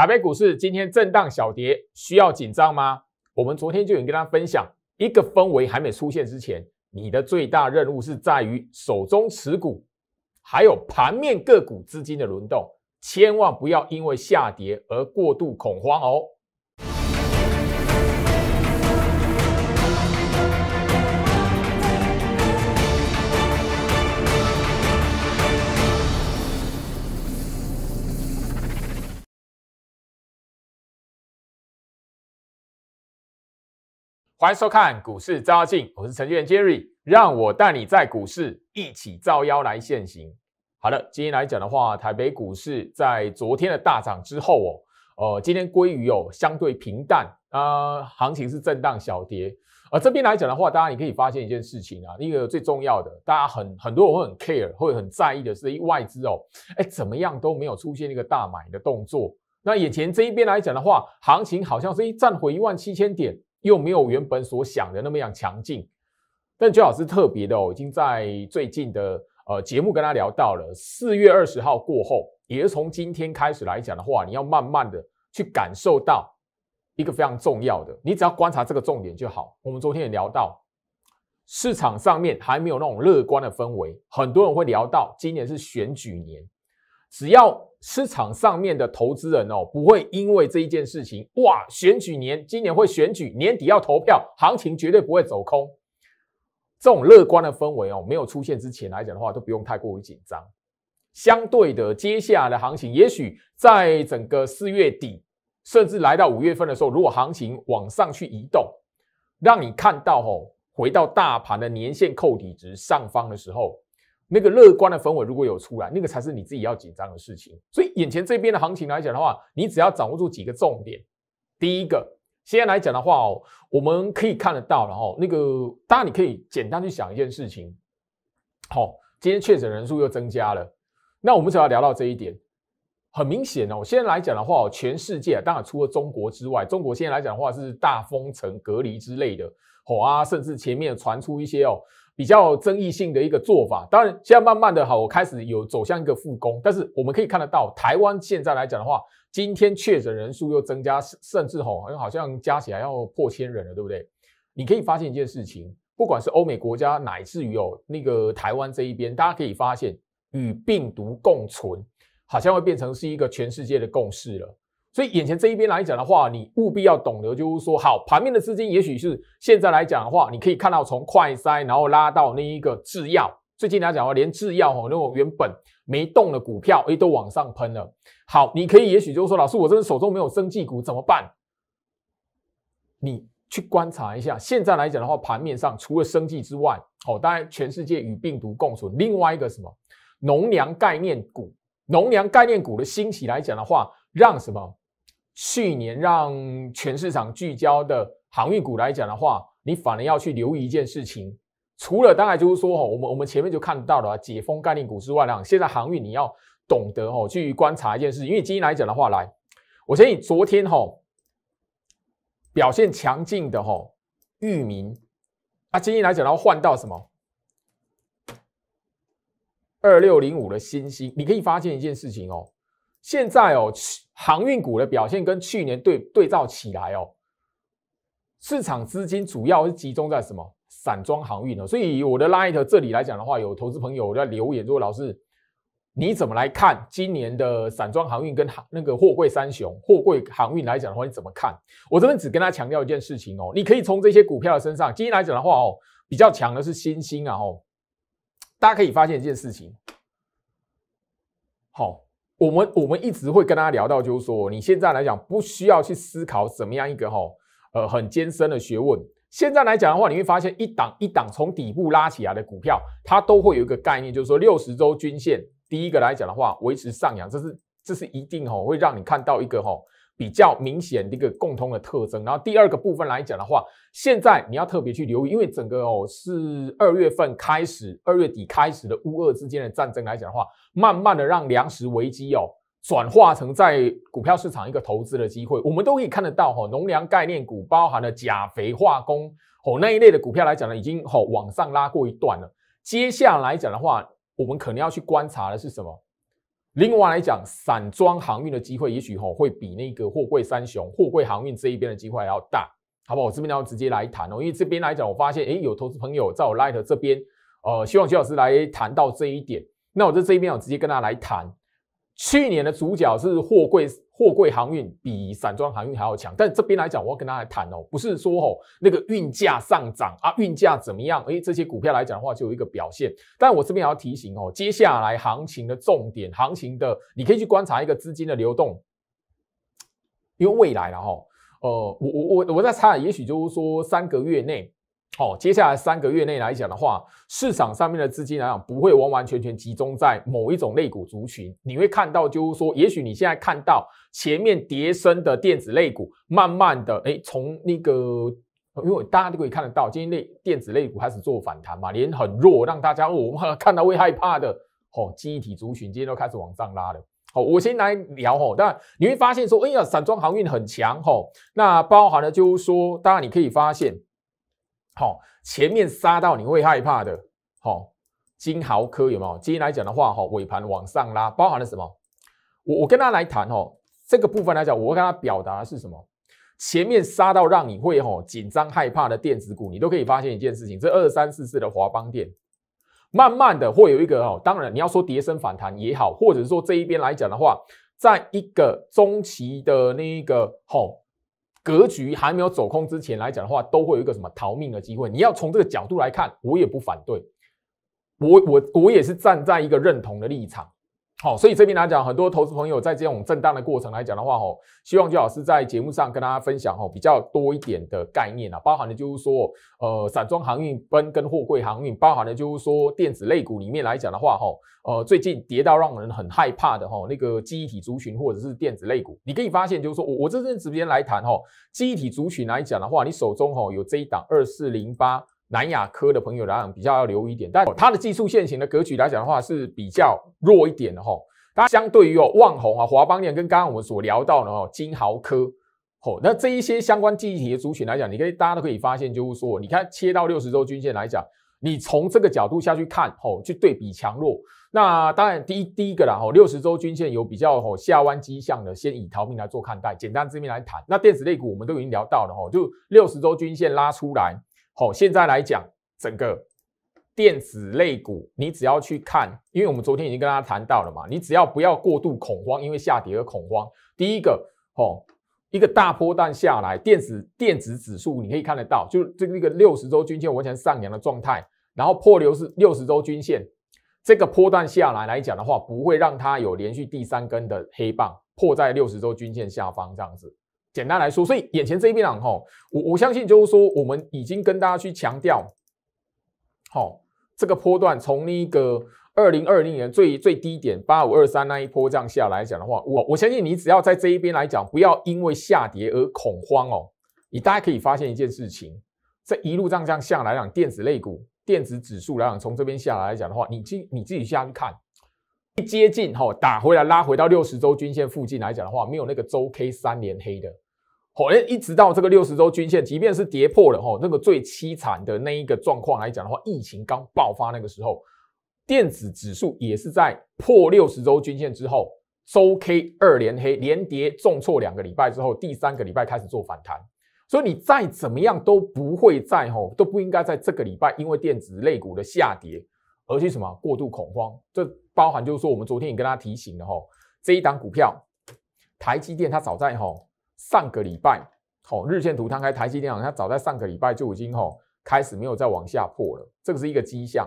台北股市今天震荡小跌，需要紧张吗？我们昨天就已经跟大家分享，一个氛围还没出现之前，你的最大任务是在于手中持股，还有盘面个股资金的轮动，千万不要因为下跌而过度恐慌哦。欢迎收看股市扎镜，我是程序员 Jerry，让我带你在股市一起造妖来现行。好了，今天来讲的话，台北股市在昨天的大涨之后哦，呃，今天归于哦相对平淡啊，行情是震荡小跌。而这边来讲的话，大家也可以发现一件事情啊，一个最重要的，大家很很多人会很 care 会很在意的是，一外资哦，哎，怎么样都没有出现一个大买的动作。那眼前这一边来讲的话，行情好像是站回一万七千点。又没有原本所想的那么样强劲，但最好是特别的哦。已经在最近的呃节目跟他聊到了，四月二十号过后，也是从今天开始来讲的话，你要慢慢的去感受到一个非常重要的，你只要观察这个重点就好。我们昨天也聊到，市场上面还没有那种乐观的氛围，很多人会聊到今年是选举年。只要市场上面的投资人哦，不会因为这一件事情哇，选举年今年会选举年底要投票，行情绝对不会走空。这种乐观的氛围哦，没有出现之前来讲的话，都不用太过于紧张。相对的，接下来的行情，也许在整个四月底，甚至来到五月份的时候，如果行情往上去移动，让你看到哦，回到大盘的年线、扣底值上方的时候。那个乐观的氛围如果有出来，那个才是你自己要紧张的事情。所以眼前这边的行情来讲的话，你只要掌握住几个重点。第一个，现在来讲的话哦，我们可以看得到的哈，那个当然你可以简单去想一件事情。好，今天确诊人数又增加了，那我们只要聊到这一点，很明显哦。现在来讲的话全世界当然除了中国之外，中国现在来讲的话是大封城、隔离之类的，好啊，甚至前面传出一些哦。比较争议性的一个做法，当然现在慢慢的哈，我开始有走向一个复工，但是我们可以看得到，台湾现在来讲的话，今天确诊人数又增加，甚甚至哈，好像加起来要破千人了，对不对？你可以发现一件事情，不管是欧美国家，乃至于哦那个台湾这一边，大家可以发现与病毒共存，好像会变成是一个全世界的共识了。所以眼前这一边来讲的话，你务必要懂得，就是说，好，盘面的资金也许是现在来讲的话，你可以看到从快筛，然后拉到那一个制药。最近来讲的话，连制药哦，那种原本没动的股票，哎，都往上喷了。好，你可以也许就是说，老师，我真的手中没有生技股怎么办？你去观察一下，现在来讲的话，盘面上除了生技之外，哦，当然全世界与病毒共存，另外一个什么农粮概念股，农粮概念股的兴起来讲的话，让什么？去年让全市场聚焦的航运股来讲的话，你反而要去留意一件事情，除了当然就是说哈，我们我们前面就看到了解封概念股之外，呢，现在航运你要懂得哈去观察一件事，因为今天来讲的话，来，我相信昨天哈表现强劲的哈域名，那今天来讲后换到什么二六零五的新星，你可以发现一件事情哦。现在哦，航运股的表现跟去年对对照起来哦，市场资金主要是集中在什么？散装航运哦。所以我的拉一条这里来讲的话，有投资朋友在留言，说，老师你怎么来看今年的散装航运跟航那个货柜三雄货柜航运来讲的话，你怎么看？我这边只跟他强调一件事情哦，你可以从这些股票的身上，今天来讲的话哦，比较强的是新星啊哦，大家可以发现一件事情，好。我们我们一直会跟大家聊到，就是说你现在来讲不需要去思考什么样一个哈呃很艰深的学问。现在来讲的话，你会发现一档一档从底部拉起来的股票，它都会有一个概念，就是说六十周均线，第一个来讲的话维持上扬，这是这是一定哈，会让你看到一个哈。比较明显的一个共通的特征。然后第二个部分来讲的话，现在你要特别去留意，因为整个哦是二月份开始，二月底开始的乌俄之间的战争来讲的话，慢慢的让粮食危机哦转化成在股票市场一个投资的机会。我们都可以看得到哈，农粮概念股包含了钾肥化工哦那一类的股票来讲呢，已经哦往上拉过一段了。接下来讲的话，我们可能要去观察的是什么？另外来讲，散装航运的机会，也许吼会比那个货柜三雄、货柜航运这一边的机会还要大，好不好？我这边要直接来谈哦，因为这边来讲，我发现诶，有投资朋友在我 Light 这边，呃，希望徐老师来谈到这一点，那我在这一边，我直接跟大家来谈。去年的主角是货柜，货柜航运比散装航运还要强。但这边来讲，我要跟大家谈哦，不是说吼那个运价上涨啊，运价怎么样？哎，这些股票来讲的话，就有一个表现。但我这边也要提醒哦，接下来行情的重点，行情的你可以去观察一个资金的流动，因为未来了哈，呃，我我我我在猜，也许就是说三个月内。哦，接下来三个月内来讲的话，市场上面的资金来讲不会完完全全集中在某一种类股族群，你会看到就是说，也许你现在看到前面叠升的电子类股，慢慢的，哎，从那个，因为大家都可以看得到，今天类电子类股开始做反弹嘛，连很弱让大家 我们看到会害怕的，哦，忆体族群今天都开始往上拉了。好，我先来聊哈，但你会发现说，哎呀，散装航运很强吼，那包含了就是说，当然你可以发现。好，前面杀到你会害怕的。好，金豪科有没有？今天来讲的话，哈，尾盘往上拉，包含了什么？我我跟他来谈哦，这个部分来讲，我跟他表达的是什么？前面杀到让你会哦紧张害怕的电子股，你都可以发现一件事情，这二三四四的华邦电，慢慢的会有一个哦。当然，你要说跌升反弹也好，或者是说这一边来讲的话，在一个中期的那一个好。格局还没有走空之前来讲的话，都会有一个什么逃命的机会。你要从这个角度来看，我也不反对，我我我也是站在一个认同的立场。好，所以这边来讲，很多投资朋友在这种震荡的过程来讲的话，吼，希望就老师在节目上跟大家分享，吼，比较多一点的概念啊，包含的就是说，呃，散装航运跟跟货柜航运，包含的就是说电子类股里面来讲的话，吼，呃，最近跌到让人很害怕的，吼，那个记忆体族群或者是电子类股，你可以发现就是说我我这阵直播间来谈，吼，记忆体族群来讲的话，你手中吼有这一档二四零八。南亚科的朋友来讲比较要留意一点，但它的技术线型的格局来讲的话是比较弱一点的哈。它相对于哦望虹啊、华邦联跟刚刚我们所聊到的哦金豪科哦，那这一些相关忆体的族群来讲，你可以大家都可以发现，就是说你看切到六十周均线来讲，你从这个角度下去看哦，去对比强弱。那当然第一第一个啦，吼，六十周均线有比较哦下弯迹象的，先以逃命来做看待，简单直面来谈。那电子类股我们都已经聊到了吼，就六十周均线拉出来。好，现在来讲整个电子类股，你只要去看，因为我们昨天已经跟大家谈到了嘛，你只要不要过度恐慌，因为下跌而恐慌。第一个，哦，一个大波段下来，电子电子指数你可以看得到，就这这一个六十周均线完全上扬的状态，然后破流是六十周均线，这个波段下来来讲的话，不会让它有连续第三根的黑棒破在六十周均线下方这样子。简单来说，所以眼前这一边啊，吼，我我相信就是说，我们已经跟大家去强调，好，这个波段从那个二零二零年最最低点八五二三那一波这样下来讲的话，我我相信你只要在这一边来讲，不要因为下跌而恐慌哦。你大家可以发现一件事情，这一路这样这样下来讲，电子类股、电子指数来讲，从这边下来来讲的话，你自你自己下去看。接近吼打回来拉回到六十周均线附近来讲的话，没有那个周 K 三连黑的吼，一直到这个六十周均线，即便是跌破了吼，那个最凄惨的那一个状况来讲的话，疫情刚爆发那个时候，电子指数也是在破六十周均线之后周 K 二连黑，连跌重挫两个礼拜之后，第三个礼拜开始做反弹，所以你再怎么样都不会在吼，都不应该在这个礼拜因为电子类股的下跌而去什么过度恐慌，这。包含就是说，我们昨天也跟大家提醒了吼，这一档股票，台积电，它早在吼上个礼拜，吼日线图摊开台积电，好像早在上个礼拜就已经吼开始没有再往下破了，这个是一个迹象。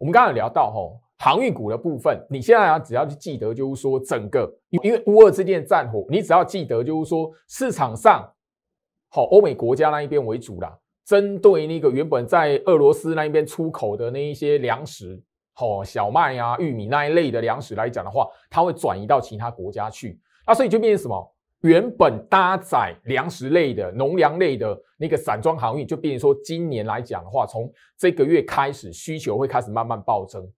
我们刚刚聊到吼。航运股的部分，你现在只要去记得，就是说整个因为乌俄之间的战火，你只要记得就是说市场上，好欧美国家那一边为主啦，针对那个原本在俄罗斯那一边出口的那一些粮食。哦，小麦啊、玉米那一类的粮食来讲的话，它会转移到其他国家去，那所以就变成什么？原本搭载粮食类的、农粮类的那个散装航运，就变成说，今年来讲的话，从这个月开始，需求会开始慢慢暴增。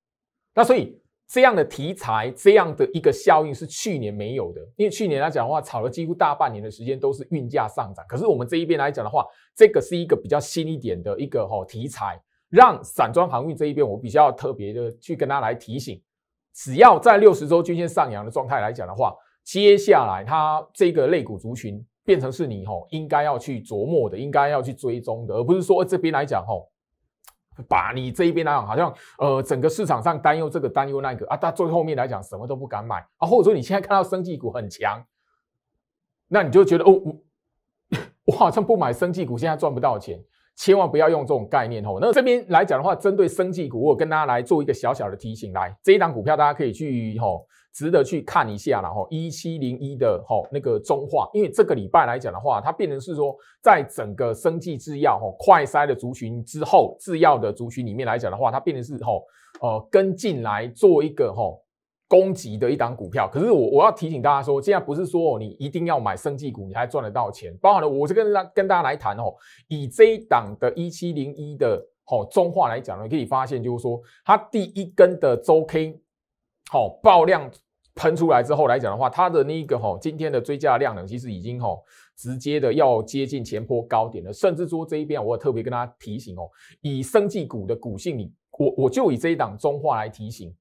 那所以这样的题材，这样的一个效应是去年没有的，因为去年来讲的话，炒了几乎大半年的时间都是运价上涨，可是我们这一边来讲的话，这个是一个比较新一点的一个哦题材。让散装航运这一边，我比较特别的去跟他来提醒，只要在六十周均线上扬的状态来讲的话，接下来它这个类股族群变成是你吼应该要去琢磨的，应该要去追踪的，而不是说这边来讲吼，把你这一边来讲好像呃整个市场上担忧这个担忧那个啊，到最后面来讲什么都不敢买啊，或者说你现在看到生技股很强，那你就觉得哦，我 我好像不买生技股现在赚不到钱。千万不要用这种概念吼。那这边来讲的话，针对生技股，我跟大家来做一个小小的提醒。来，这一档股票大家可以去吼，值得去看一下了吼。一七零一的吼那个中化，因为这个礼拜来讲的话，它变成是说，在整个生技制药吼快筛的族群之后，制药的族群里面来讲的话，它变成是吼呃跟进来做一个吼。攻击的一档股票，可是我我要提醒大家说，现在不是说你一定要买生技股，你才赚得到钱。包含了我是跟大跟大家来谈哦，以这档的一七零一的哦中化来讲呢，可以发现就是说，它第一根的周 K 好爆量喷出来之后来讲的话，它的那个哦今天的追加量呢，其实已经哦直接的要接近前波高点了，甚至说这一边我也特别跟大家提醒哦，以生技股的股性，你我我就以这一档中化来提醒。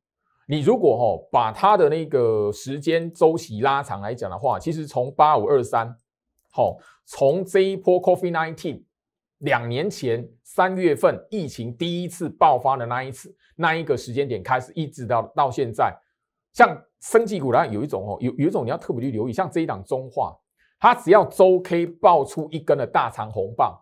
你如果哈把它的那个时间周期拉长来讲的话，其实从八五二三，好，从这一波 COVID nineteen 两年前三月份疫情第一次爆发的那一次，那一个时间点开始，一直到到现在，像升级股的有一种哦，有有一种你要特别去留意，像这一档中化，它只要周 K 爆出一根的大长红棒，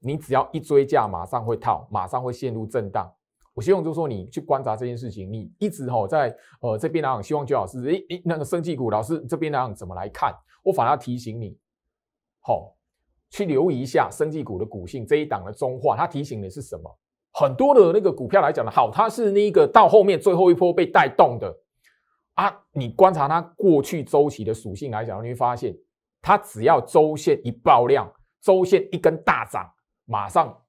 你只要一追价，马上会套，马上会陷入震荡。我希望就是说，你去观察这件事情，你一直吼在呃这边讲，希望周老师，哎哎，那个生技股老师这边讲怎么来看？我反而提醒你，好去留意一下生技股的股性这一档的中化。它提醒的是什么？很多的那个股票来讲呢，好，它是那个到后面最后一波被带动的啊。你观察它过去周期的属性来讲，你会发现，它只要周线一爆量，周线一根大涨，马上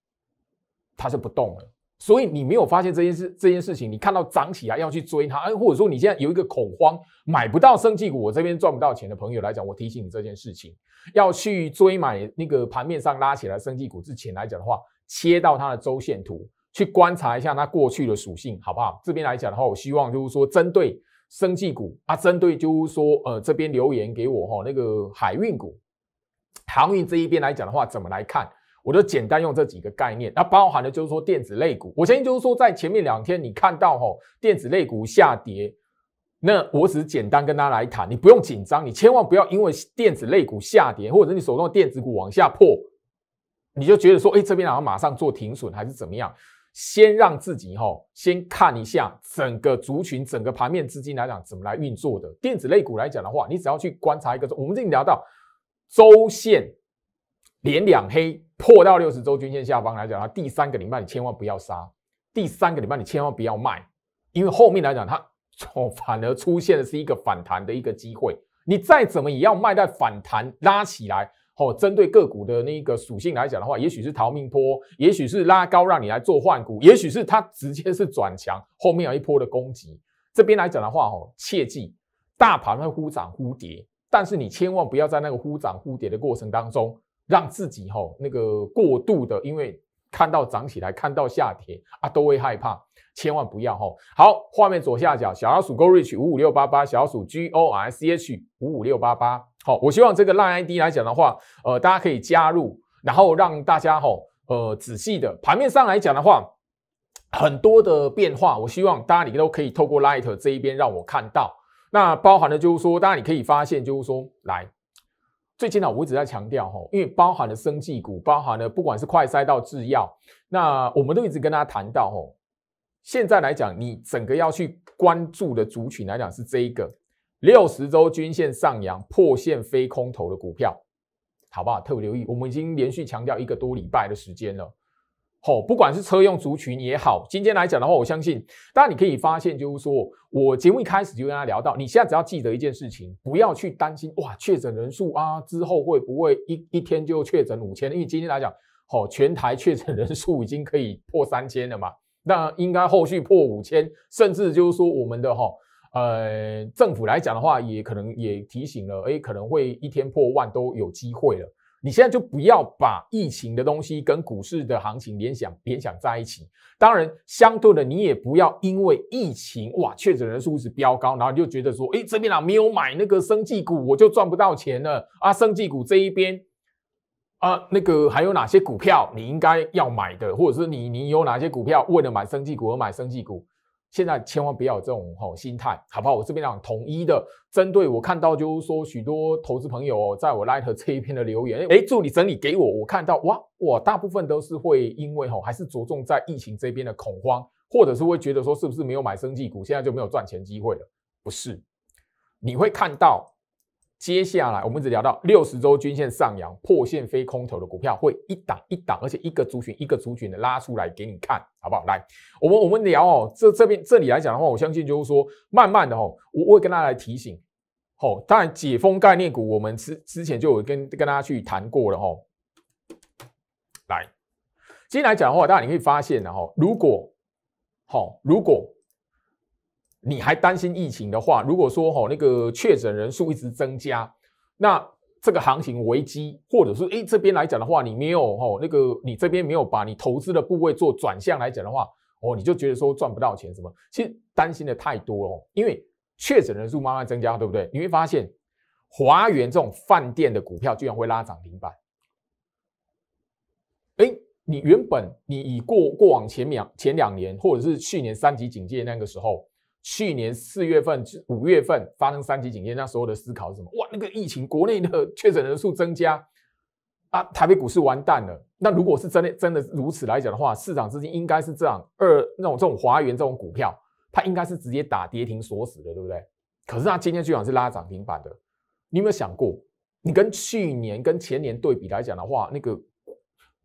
它是不动了。所以你没有发现这件事，这件事情你看到涨起来要去追它，哎，或者说你现在有一个恐慌，买不到升绩股，我这边赚不到钱的朋友来讲，我提醒你这件事情，要去追买那个盘面上拉起来升绩股之前来讲的话，切到它的周线图去观察一下它过去的属性好不好？这边来讲的话，我希望就是说针对升绩股啊，针对就是说呃，这边留言给我哈，那个海运股、航运这一边来讲的话，怎么来看？我就简单用这几个概念，它包含的就是说电子类股。我相信就是说，在前面两天你看到吼电子类股下跌，那我只是简单跟大家来谈，你不用紧张，你千万不要因为电子类股下跌，或者你手中的电子股往下破，你就觉得说，哎，这边好像马上做停损还是怎么样？先让自己吼，先看一下整个族群、整个盘面资金来讲怎么来运作的。电子类股来讲的话，你只要去观察一个周，我们这里聊到周线连两黑。破到六十周均线下方来讲，它第三个礼拜你千万不要杀，第三个礼拜你千万不要卖，因为后面来讲它哦反而出现的是一个反弹的一个机会。你再怎么也要卖在反弹拉起来哦。针对个股的那个属性来讲的话，也许是逃命波，也许是拉高让你来做换股，也许是它直接是转强，后面有一波的攻击。这边来讲的话哦，切记大盘会忽涨忽跌，但是你千万不要在那个忽涨忽跌的过程当中。让自己吼那个过度的，因为看到涨起来，看到下跌啊，都会害怕，千万不要吼。好，画面左下角小老鼠 Gorich 五五六八八，小鼠 G O R I C H 五五六八八。好，我希望这个 l i n e ID 来讲的话，呃，大家可以加入，然后让大家吼呃仔细的盘面上来讲的话，很多的变化，我希望大家你都可以透过 Light 这一边让我看到。那包含的就是说，大然你可以发现，就是说来。最近呢，我一直在强调哈，因为包含了生技股，包含了不管是快筛到制药，那我们都一直跟大家谈到哈。现在来讲，你整个要去关注的族群来讲是这一个六十周均线上扬破线非空头的股票，好不好？特别留意，我们已经连续强调一个多礼拜的时间了。哦，不管是车用族群也好，今天来讲的话，我相信，当然你可以发现，就是说我节目一开始就跟大家聊到，你现在只要记得一件事情，不要去担心哇，确诊人数啊，之后会不会一一天就确诊五千？因为今天来讲，哦，全台确诊人数已经可以破三千了嘛，那应该后续破五千，甚至就是说我们的哈，呃，政府来讲的话，也可能也提醒了，诶，可能会一天破万都有机会了。你现在就不要把疫情的东西跟股市的行情联想联想在一起。当然，相对的，你也不要因为疫情哇，确诊人数是飙高，然后就觉得说，哎，这边啊没有买那个生技股，我就赚不到钱了啊。生技股这一边啊，那个还有哪些股票你应该要买的，或者是你你有哪些股票为了买生技股而买生技股？现在千万不要有这种吼心态，好不好？我这边讲统一的，针对我看到就是说，许多投资朋友在我 Light 这一篇的留言，哎，助理整理给我，我看到哇哇，大部分都是会因为吼，还是着重在疫情这边的恐慌，或者是会觉得说是不是没有买生技股，现在就没有赚钱机会了？不是，你会看到。接下来我们只聊到六十周均线上扬破线非空头的股票会一档一档，而且一个族群一个族群的拉出来给你看好不好？来，我们我们聊哦，这这边这里来讲的话，我相信就是说，慢慢的哦，我我会跟大家来提醒哦。当然解封概念股，我们之之前就有跟跟大家去谈过了哦。来，今天来讲的话，大然你可以发现的哈，如果哦，如果。你还担心疫情的话，如果说哈那个确诊人数一直增加，那这个行情危机，或者说诶这边来讲的话，你没有哈那个你这边没有把你投资的部位做转向来讲的话，哦你就觉得说赚不到钱什么？其实担心的太多了，因为确诊人数慢慢增加，对不对？你会发现华源这种饭店的股票居然会拉涨停板。诶你原本你以过过往前两前两年，或者是去年三级警戒那个时候。去年四月份、五月份发生三级警戒，那所有的思考是什么？哇，那个疫情，国内的确诊人数增加啊，台北股市完蛋了。那如果是真的、真的如此来讲的话，市场资金应该是这样，二那种这种华元这种股票，它应该是直接打跌停锁死的，对不对？可是它今天居然是拉涨停板的，你有没有想过？你跟去年、跟前年对比来讲的话，那个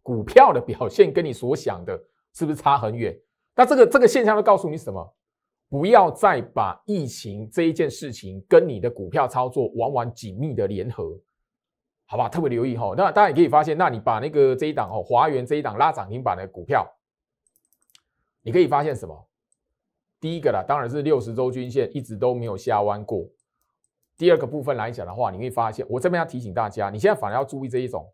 股票的表现跟你所想的是不是差很远？那这个这个现象都告诉你什么？不要再把疫情这一件事情跟你的股票操作往往紧密的联合，好吧？特别留意哈。那大家也可以发现，那你把那个这一档哦，华元这一档拉涨停板的股票，你可以发现什么？第一个啦，当然是六十周均线一直都没有下弯过。第二个部分来讲的话，你会发现，我这边要提醒大家，你现在反而要注意这一种，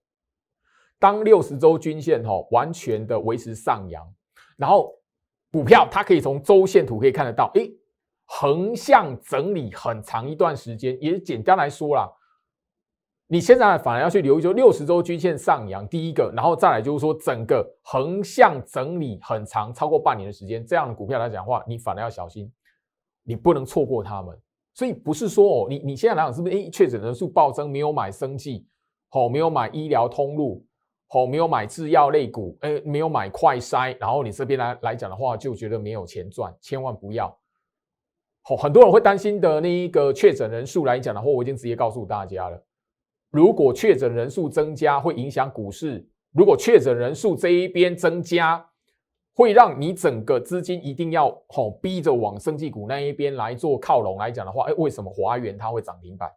当六十周均线哈完全的维持上扬，然后。股票它可以从周线图可以看得到，哎，横向整理很长一段时间，也简单来说啦，你现在反而要去留意就六十周均线上扬第一个，然后再来就是说整个横向整理很长超过半年的时间，这样的股票来讲的话，你反而要小心，你不能错过它们。所以不是说哦，你你现在来讲是不是？哎，确诊人数暴增，没有买生计，好，没有买医疗通路。哦，没有买制药类股，哎，没有买快筛，然后你这边来来讲的话，就觉得没有钱赚，千万不要。哦，很多人会担心的那一个确诊人数来讲的话，我已经直接告诉大家了，如果确诊人数增加会影响股市，如果确诊人数这一边增加，会让你整个资金一定要哦逼着往生技股那一边来做靠拢来讲的话，哎，为什么华元它会涨停板？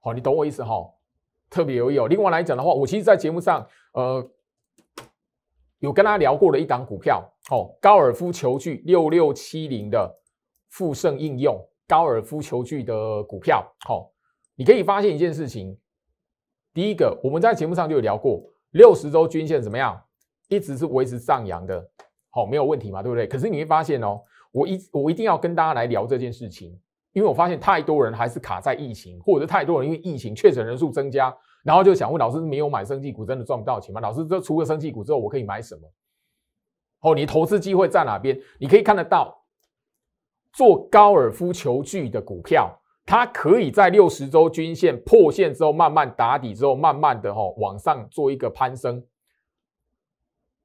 好，你懂我意思哈。特别留意哦。另外来讲的话，我其实，在节目上，呃，有跟大家聊过的一档股票，哦，高尔夫球具六六七零的富盛应用高尔夫球具的股票，哦，你可以发现一件事情。第一个，我们在节目上就有聊过，六十周均线怎么样，一直是维持上扬的，好，没有问题嘛，对不对？可是你会发现哦，我一我一定要跟大家来聊这件事情。因为我发现太多人还是卡在疫情，或者太多人因为疫情确诊人数增加，然后就想问老师：没有买生技股，真的赚不到钱吗？老师，这除了生技股之后，我可以买什么？哦，你投资机会在哪边？你可以看得到，做高尔夫球具的股票，它可以在六十周均线破线之后，慢慢打底之后，慢慢的哈往上做一个攀升。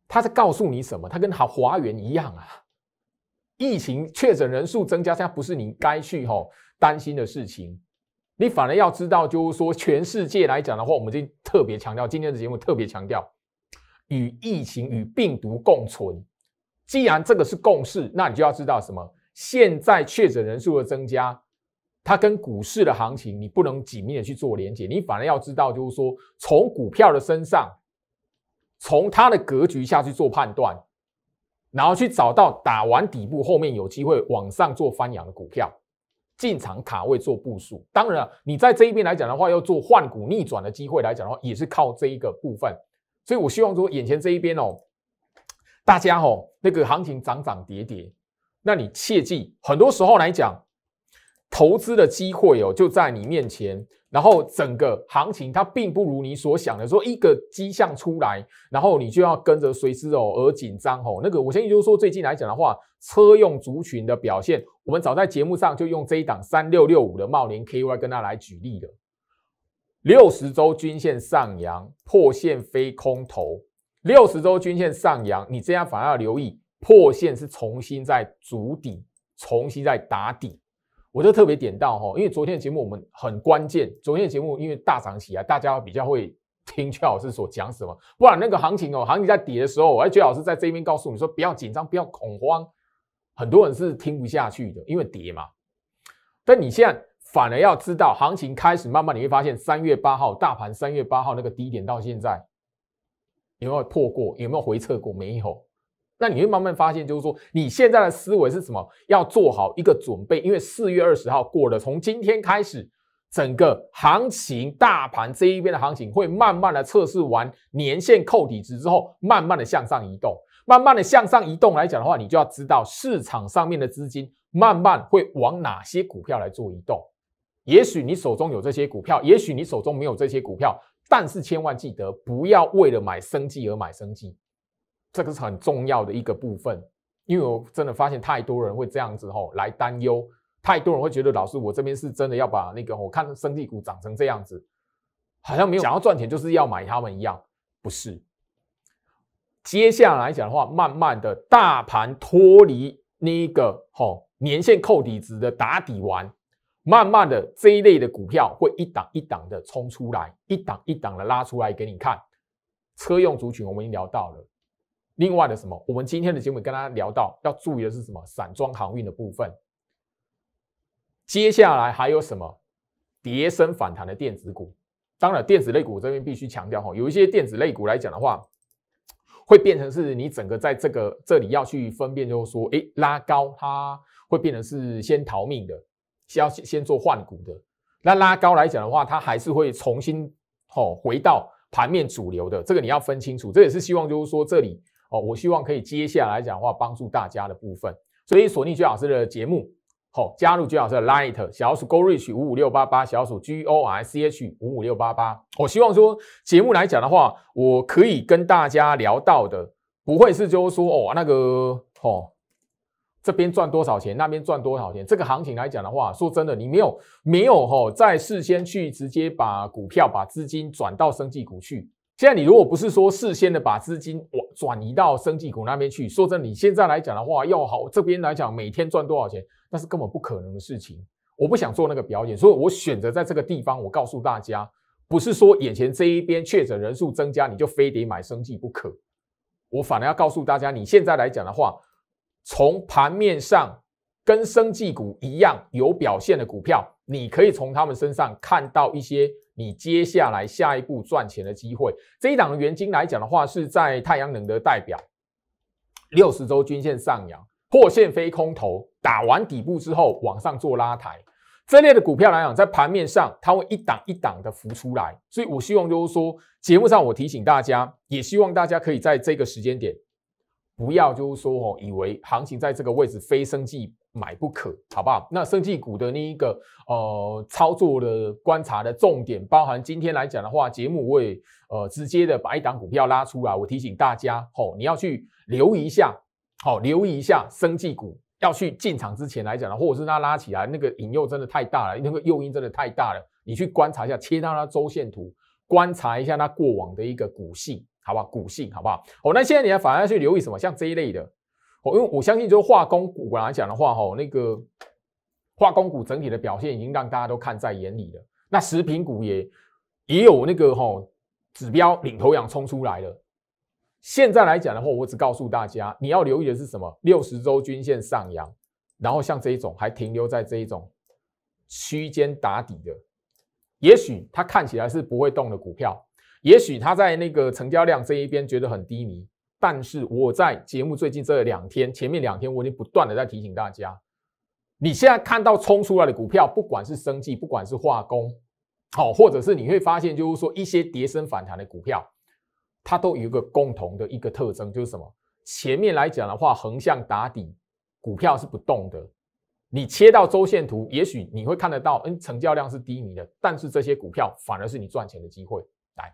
它在告诉你什么？它跟华华元一样啊。疫情确诊人数增加，现在不是你该去吼担心的事情，你反而要知道，就是说全世界来讲的话，我们今天特别强调今天的节目特别强调，与疫情与病毒共存。既然这个是共识，那你就要知道什么？现在确诊人数的增加，它跟股市的行情你不能紧密的去做连接，你反而要知道，就是说从股票的身上，从它的格局下去做判断。然后去找到打完底部后面有机会往上做翻扬的股票，进场卡位做部署。当然，你在这一边来讲的话，要做换股逆转的机会来讲的话，也是靠这一个部分。所以，我希望说，眼前这一边哦，大家哦，那个行情涨涨跌跌，那你切记，很多时候来讲，投资的机会哦，就在你面前。然后整个行情它并不如你所想的说一个迹象出来，然后你就要跟着随之哦而紧张哦。那个我相信就是说最近来讲的话，车用族群的表现，我们早在节目上就用这一档三六六五的茂林 KY 跟大家来举例的。六十周均线上扬破线非空头，六十周均线上扬，你这样反而要留意破线是重新在筑底，重新在打底。我就特别点到哈，因为昨天的节目我们很关键。昨天的节目因为大涨起来，大家比较会听阙老师所讲什么。不然那个行情哦，行情在跌的时候，哎，阙老师在这边告诉你说不要紧张，不要恐慌，很多人是听不下去的，因为跌嘛。但你现在反而要知道，行情开始慢慢你会发现，三月八号大盘三月八号那个低点到现在有没有破过？有没有回撤过？没有。那你会慢慢发现，就是说你现在的思维是什么？要做好一个准备，因为四月二十号过了，从今天开始，整个行情、大盘这一边的行情会慢慢的测试完年线、扣底值之后，慢慢的向上移动。慢慢的向上移动来讲的话，你就要知道市场上面的资金慢慢会往哪些股票来做移动。也许你手中有这些股票，也许你手中没有这些股票，但是千万记得不要为了买生计而买生计。这个是很重要的一个部分，因为我真的发现太多人会这样子吼来担忧，太多人会觉得老师，我这边是真的要把那个我看生绩股涨成这样子，好像没有想要赚钱就是要买他们一样，不是。接下来讲的话，慢慢的大盘脱离那一个吼年限扣底值的打底完，慢慢的这一类的股票会一档一档的冲出来，一档一档的拉出来给你看。车用族群我们已经聊到了。另外的什么？我们今天的节目跟大家聊到要注意的是什么？散装航运的部分。接下来还有什么？叠升反弹的电子股。当然，电子类股这边必须强调哈，有一些电子类股来讲的话，会变成是你整个在这个这里要去分辨，就是说，哎，拉高它会变成是先逃命的，先先先做换股的。那拉高来讲的话，它还是会重新吼回到盘面主流的。这个你要分清楚。这也是希望就是说这里。我希望可以接下来讲话帮助大家的部分，所以索尼居老师的节目，吼加入居老师 light 小鼠 G O R a C H 五五六八八小鼠 G O R I C H 五五六八八。我希望说节目来讲的话，我可以跟大家聊到的，不会是就是说哦那个吼这边赚多少钱，那边赚多少钱。这个行情来讲的话，说真的，你没有没有吼在事先去直接把股票把资金转到升绩股去。现在你如果不是说事先的把资金往转移到生技股那边去，说真的，你现在来讲的话，要好这边来讲每天赚多少钱，那是根本不可能的事情。我不想做那个表演，所以我选择在这个地方。我告诉大家，不是说眼前这一边确诊人数增加你就非得买生技不可，我反而要告诉大家，你现在来讲的话，从盘面上。跟生技股一样有表现的股票，你可以从他们身上看到一些你接下来下一步赚钱的机会。这一档的原金来讲的话，是在太阳能的代表，六十周均线上扬破线飞空头，打完底部之后往上做拉抬。这类的股票来讲，在盘面上它会一档一档的浮出来，所以我希望就是说节目上我提醒大家，也希望大家可以在这个时间点不要就是说哦，以为行情在这个位置非生技。买不可，好不好？那生技股的那一个呃操作的观察的重点，包含今天来讲的话，节目我也呃直接的把一档股票拉出来，我提醒大家吼，你要去留意一下，好留意一下生技股要去进场之前来讲的，或者是它拉起来那个引诱真的太大了，那个诱因真的太大了，你去观察一下，切到它周线图，观察一下它过往的一个股性，好不好？股性好不好？哦，那现在你要反而去留意什么？像这一类的。因为我相信，就是化工股来讲的话，哈，那个化工股整体的表现已经让大家都看在眼里了。那食品股也也有那个哈指标领头羊冲出来了。现在来讲的话，我只告诉大家，你要留意的是什么？六十周均线上扬，然后像这一种还停留在这一种区间打底的，也许它看起来是不会动的股票，也许它在那个成交量这一边觉得很低迷。但是我在节目最近这两天，前面两天我已经不断的在提醒大家，你现在看到冲出来的股票，不管是生技，不管是化工，好，或者是你会发现，就是说一些跌升反弹的股票，它都有一个共同的一个特征，就是什么？前面来讲的话，横向打底股票是不动的。你切到周线图，也许你会看得到，嗯，成交量是低迷的，但是这些股票反而是你赚钱的机会。来，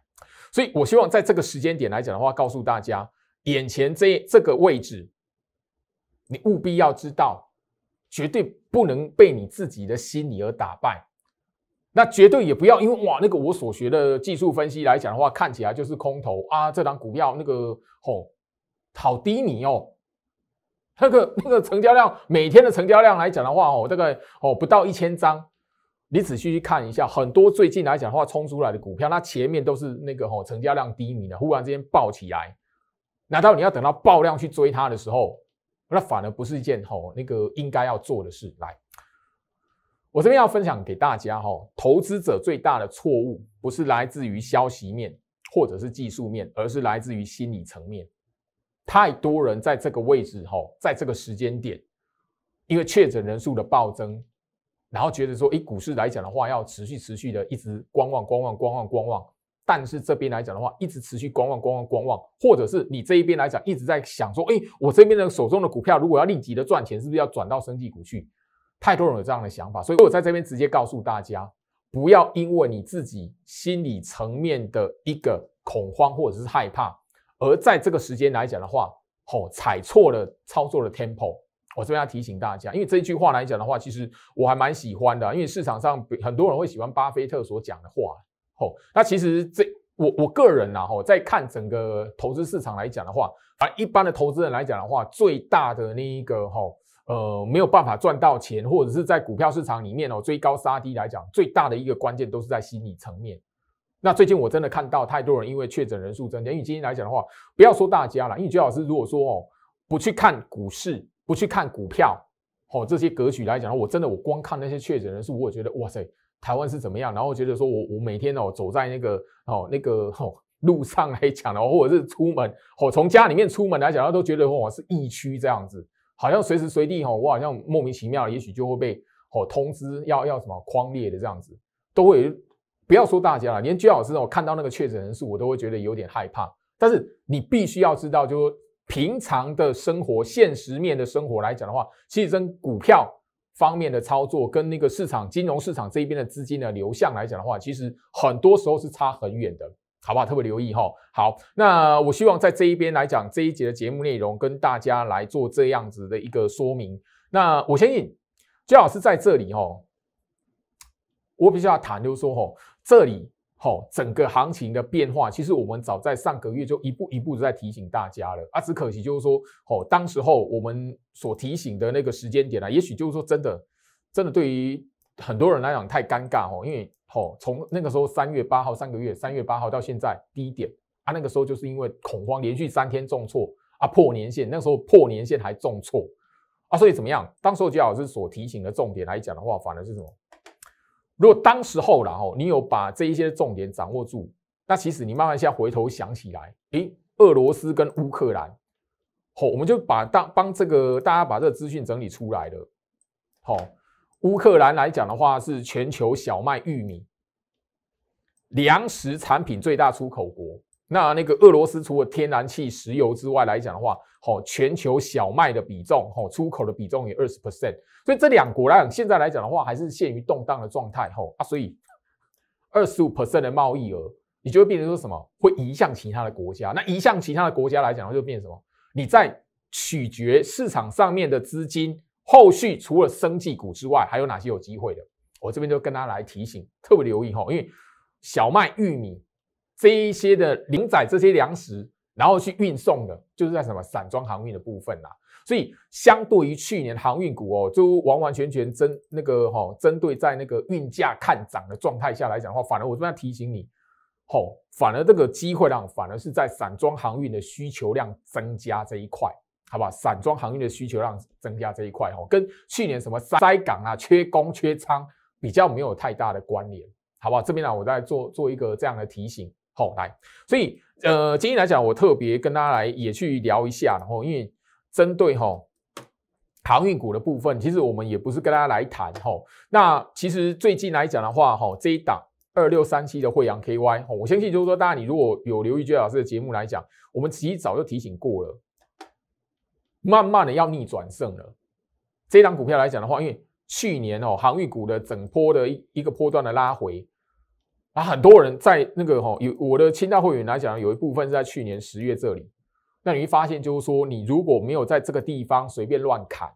所以我希望在这个时间点来讲的话，告诉大家。眼前这这个位置，你务必要知道，绝对不能被你自己的心理而打败。那绝对也不要因为哇，那个我所学的技术分析来讲的话，看起来就是空头啊，这档股票那个哦好低迷哦，那个那个成交量每天的成交量来讲的话哦，这个哦不到一千张。你仔细去看一下，很多最近来讲的话冲出来的股票，它前面都是那个哦成交量低迷的，忽然之间爆起来。难道你要等到爆量去追它的时候，那反而不是一件吼那个应该要做的事。来，我这边要分享给大家吼，投资者最大的错误不是来自于消息面或者是技术面，而是来自于心理层面。太多人在这个位置吼，在这个时间点，因为确诊人数的暴增，然后觉得说，诶股市来讲的话，要持续持续的一直观望、观望、观望、观望。但是这边来讲的话，一直持续观望、观望、观望，或者是你这一边来讲，一直在想说，哎，我这边的手中的股票，如果要立即的赚钱，是不是要转到生技股去？太多人有这样的想法，所以，我在这边直接告诉大家，不要因为你自己心理层面的一个恐慌或者是害怕，而在这个时间来讲的话，哦，踩错了操作的 temple。我这边要提醒大家，因为这一句话来讲的话，其实我还蛮喜欢的，因为市场上很多人会喜欢巴菲特所讲的话。那其实这我我个人呐哈，在看整个投资市场来讲的话，啊，一般的投资人来讲的话，最大的那一个吼，呃，没有办法赚到钱，或者是在股票市场里面哦追高杀低来讲，最大的一个关键都是在心理层面。那最近我真的看到太多人因为确诊人数增，加，因为今天来讲的话，不要说大家了，因为最老师如果说哦不去看股市，不去看股票，好这些格局来讲，我真的我光看那些确诊人数，我觉得哇塞。台湾是怎么样？然后觉得说我我每天哦走在那个哦那个哦路上来讲哦，或者是出门哦从家里面出门来讲，他都觉得哦是疫区这样子，好像随时随地哦我好像莫名其妙，也许就会被哦通知要要什么框列的这样子，都会不要说大家了，连居老师我看到那个确诊人数，我都会觉得有点害怕。但是你必须要知道，就说平常的生活、现实面的生活来讲的话，其实跟股票。方面的操作跟那个市场金融市场这边的资金的流向来讲的话，其实很多时候是差很远的，好不好？特别留意哈。好，那我希望在这一边来讲这一节的节目内容，跟大家来做这样子的一个说明。那我相信最好是在这里哈，我比较谈就是说哈，这里。好，整个行情的变化，其实我们早在上个月就一步一步的在提醒大家了啊！只可惜就是说，哦，当时候我们所提醒的那个时间点呢，也许就是说真的，真的对于很多人来讲太尴尬哦，因为哦，从那个时候三月八号三个月三月八号到现在低点啊，那个时候就是因为恐慌连续三天重挫啊破年线，那时候破年线还重挫啊，所以怎么样？当时候纪老师所提醒的重点来讲的话，反而是什么？如果当时候，然后你有把这一些重点掌握住，那其实你慢慢现在回头想起来，诶，俄罗斯跟乌克兰，好，我们就把当帮这个大家把这个资讯整理出来了。好，乌克兰来讲的话，是全球小麦、玉米、粮食产品最大出口国。那那个俄罗斯除了天然气、石油之外来讲的话，好，全球小麦的比重，好，出口的比重也二十 percent，所以这两国来讲，现在来讲的话，还是陷于动荡的状态，吼啊，所以二十五 percent 的贸易额，你就会变成说什么，会移向其他的国家。那移向其他的国家来讲，就变什么？你在取决市场上面的资金，后续除了生计股之外，还有哪些有机会的？我这边就跟他来提醒，特别留意吼，因为小麦、玉米。这一些的零载这些粮食，然后去运送的，就是在什么散装航运的部分啊。所以相对于去年航运股哦，就完完全全针那个哈，针对在那个运价看涨的状态下来讲话，反而我这边提醒你，好，反而这个机会量反而是在散装航运的需求量增加这一块，好不好？散装航运的需求量增加这一块哦，跟去年什么塞港啊、缺工缺仓比较没有太大的关联，好不好？这边呢，我再做做一个这样的提醒。好，来，所以呃，今天来讲，我特别跟大家来也去聊一下，然后因为针对哈航运股的部分，其实我们也不是跟大家来谈哈。那其实最近来讲的话，哈这一档二六三七的惠阳 KY，我相信就是说，大家你如果有留意娟老师的节目来讲，我们其实早就提醒过了，慢慢的要逆转胜了。这一档股票来讲的话，因为去年哦航运股的整波的一一个波段的拉回。啊，很多人在那个哈，有我的清大会员来讲，有一部分是在去年十月这里。那你会发现，就是说你如果没有在这个地方随便乱砍，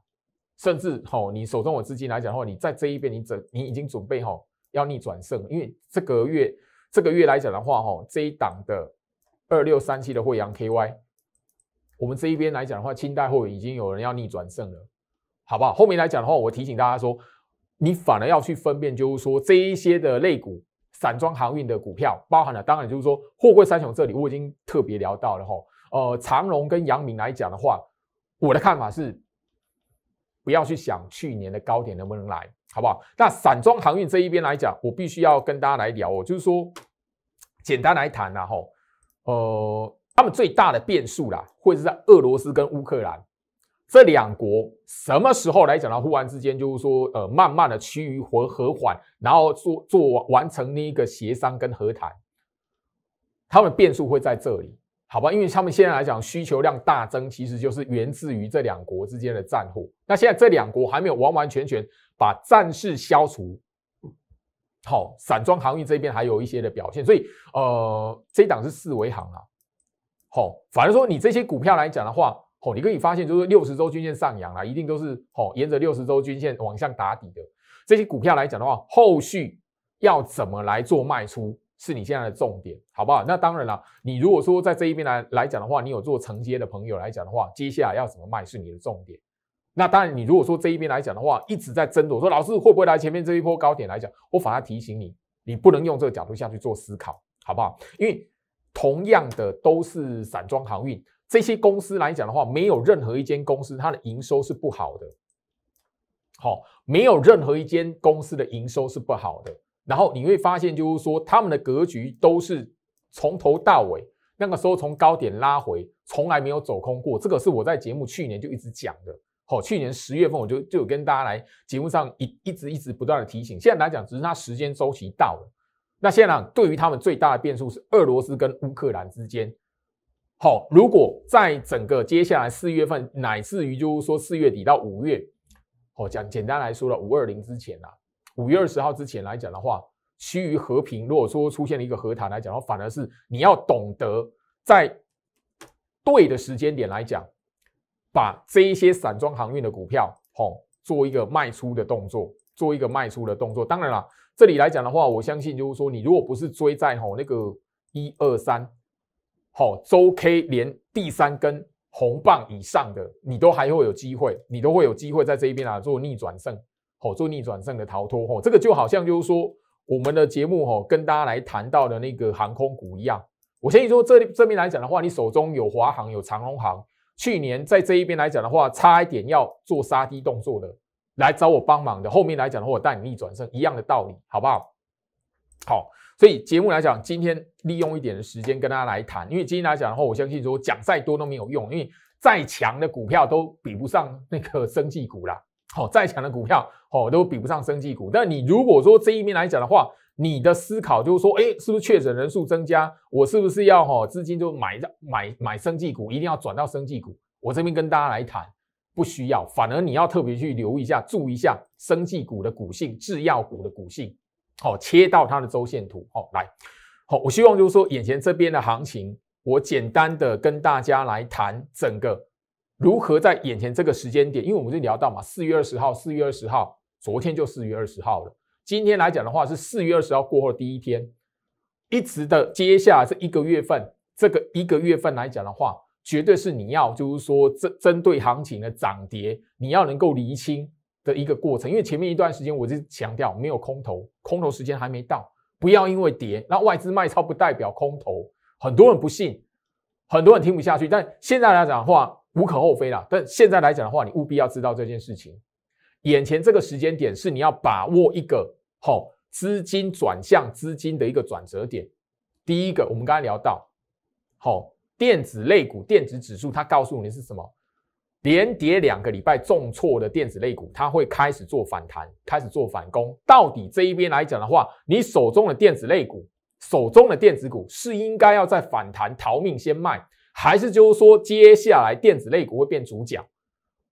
甚至哈，你手中有资金来讲的话，你在这一边你准你已经准备哈要逆转胜，因为这个月这个月来讲的话哈，这一档的二六三七的惠阳 KY，我们这一边来讲的话，清代会员已经有人要逆转胜了，好不好？后面来讲的话，我提醒大家说，你反而要去分辨，就是说这一些的类股。散装航运的股票包含了，当然就是说货柜三雄，这里我已经特别聊到了哈。呃，长荣跟杨明来讲的话，我的看法是不要去想去年的高点能不能来，好不好？那散装航运这一边来讲，我必须要跟大家来聊哦，就是说简单来谈呐哈，呃，他们最大的变数啦，会是在俄罗斯跟乌克兰。这两国什么时候来讲呢？忽然之间，就是说，呃，慢慢的趋于和和缓，然后做做完成那一个协商跟和谈，他们变数会在这里，好吧？因为他们现在来讲需求量大增，其实就是源自于这两国之间的战火。那现在这两国还没有完完全全把战事消除，好，散装航运这边还有一些的表现，所以，呃，这档是四维行啊，好，反正说你这些股票来讲的话。哦，你可以发现，就是六十周均线上扬了，一定都是哦，沿着六十周均线往上打底的这些股票来讲的话，后续要怎么来做卖出，是你现在的重点，好不好？那当然了，你如果说在这一边来来讲的话，你有做承接的朋友来讲的话，接下来要怎么卖是你的重点。那当然，你如果说这一边来讲的话，一直在争夺，说老师会不会来前面这一波高点来讲，我反而提醒你，你不能用这个角度下去做思考，好不好？因为同样的都是散装航运。这些公司来讲的话，没有任何一间公司它的营收是不好的，好，没有任何一间公司的营收是不好的。然后你会发现，就是说他们的格局都是从头到尾，那个时候从高点拉回，从来没有走空过。这个是我在节目去年就一直讲的，好，去年十月份我就就有跟大家来节目上一一直一直不断的提醒。现在来讲，只是它时间周期到了。那现在对于他们最大的变数是俄罗斯跟乌克兰之间。好，如果在整个接下来四月份，乃至于就是说四月底到五月，哦，讲简单来说了，五二零之前呐，五月二十号之前来讲的话，趋于和平，如果说出现了一个和谈来讲，的话，反而是你要懂得在对的时间点来讲，把这一些散装航运的股票，哦，做一个卖出的动作，做一个卖出的动作。当然了，这里来讲的话，我相信就是说，你如果不是追在哦那个一二三。好周 K 连第三根红棒以上的，你都还会有机会，你都会有机会在这一边啊做逆转胜，好做逆转胜的逃脱，吼，这个就好像就是说我们的节目吼跟大家来谈到的那个航空股一样。我建议说这这边来讲的话，你手中有华航有长龙航，去年在这一边来讲的话，差一点要做杀低动作的，来找我帮忙的，后面来讲的话，我带你逆转胜一样的道理，好不好？好。所以节目来讲，今天利用一点的时间跟大家来谈，因为今天来讲的话，我相信说讲再多都没有用，因为再强的股票都比不上那个生技股啦。好，再强的股票哦，都比不上生技股。但你如果说这一面来讲的话，你的思考就是说，哎，是不是确诊人数增加，我是不是要哈资金就买到买买生技股，一定要转到生技股？我这边跟大家来谈，不需要，反而你要特别去留意一下，注意一下生技股的股性、制药股的股性。好，切到它的周线图。好，来，好，我希望就是说，眼前这边的行情，我简单的跟大家来谈整个如何在眼前这个时间点，因为我们就聊到嘛，四月二十号，四月二十号，昨天就四月二十号了。今天来讲的话，是四月二十号过后的第一天，一直的接下来这一个月份，这个一个月份来讲的话，绝对是你要就是说针针对行情的涨跌，你要能够厘清。的一个过程，因为前面一段时间我就强调没有空头，空头时间还没到，不要因为跌，那外资卖超不代表空头，很多人不信，很多人听不下去，但现在来讲的话无可厚非了，但现在来讲的话，你务必要知道这件事情，眼前这个时间点是你要把握一个好资金转向资金的一个转折点，第一个我们刚才聊到，好电子类股、电子指数，它告诉你是什么？连跌两个礼拜重挫的电子类股，它会开始做反弹，开始做反攻。到底这一边来讲的话，你手中的电子类股、手中的电子股是应该要在反弹逃命先卖，还是就是说接下来电子类股会变主角？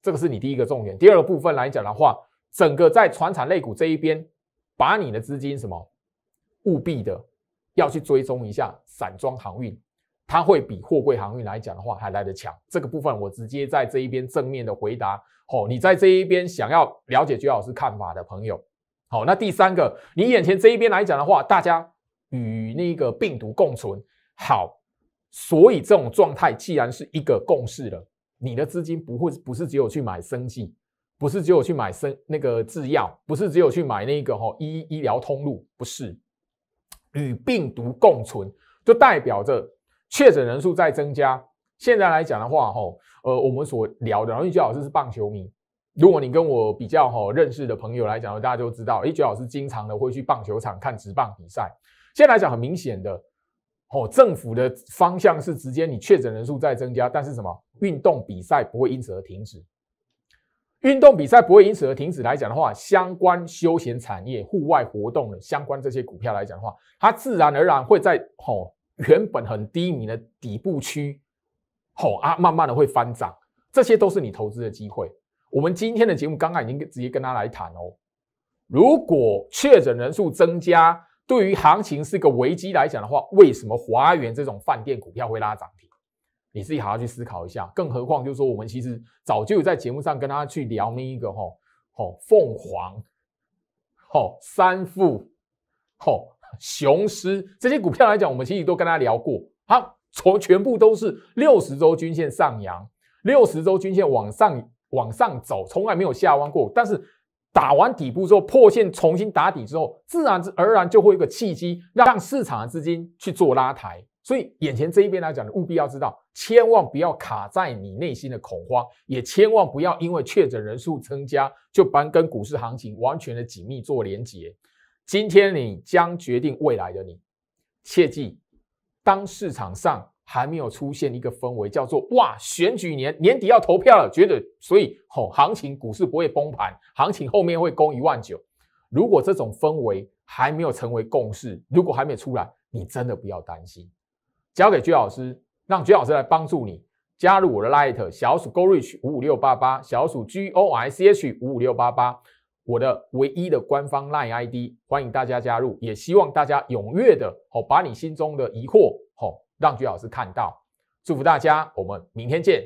这个是你第一个重点。第二个部分来讲的话，整个在船厂类股这一边，把你的资金什么务必的要去追踪一下散装航运。它会比货柜航运来讲的话还来得强，这个部分我直接在这一边正面的回答。好，你在这一边想要了解朱老师看法的朋友，好，那第三个，你眼前这一边来讲的话，大家与那个病毒共存，好，所以这种状态既然是一个共识了，你的资金不会不是只有去买生计。不是只有去买生那个制药，不是只有去买那个哈医医疗通路，不是与病毒共存，就代表着。确诊人数在增加。现在来讲的话，吼，呃，我们所聊的，然后一老师是棒球迷。如果你跟我比较吼认识的朋友来讲，大家都知道，一绝老师经常的会去棒球场看直棒比赛。现在来讲，很明显的，哦，政府的方向是直接你确诊人数在增加，但是什么运动比赛不会因此而停止，运动比赛不会因此而停止。来讲的话，相关休闲产业、户外活动的相关这些股票来讲的话，它自然而然会在吼。原本很低迷的底部区，吼啊，慢慢的会翻涨，这些都是你投资的机会。我们今天的节目刚刚已经直接跟他来谈哦。如果确诊人数增加，对于行情是个危机来讲的话，为什么华元这种饭店股票会拉涨停？你自己好好去思考一下。更何况就是说，我们其实早就有在节目上跟他去聊那一个吼吼凤凰，吼三富，吼。雄狮这些股票来讲，我们其实都跟他聊过。好，从全部都是六十周均线上扬，六十周均线往上往上走，从来没有下弯过。但是打完底部之后破线，重新打底之后，自然而然就会有一个契机，让市场的资金去做拉抬。所以眼前这一边来讲务必要知道，千万不要卡在你内心的恐慌，也千万不要因为确诊人数增加，就把跟股市行情完全的紧密做连接。今天你将决定未来的你，切记，当市场上还没有出现一个氛围，叫做“哇，选举年年底要投票了”，觉得所以行情股市不会崩盘，行情后面会攻一万九。如果这种氛围还没有成为共识，如果还没有出来，你真的不要担心，交给鞠老师，让鞠老师来帮助你。加入我的 light 小鼠 g o r a c h 五五六八八，小鼠 G O I C H 五五六八八。我的唯一的官方 line ID，欢迎大家加入，也希望大家踊跃的哦，把你心中的疑惑哦，让鞠老师看到。祝福大家，我们明天见。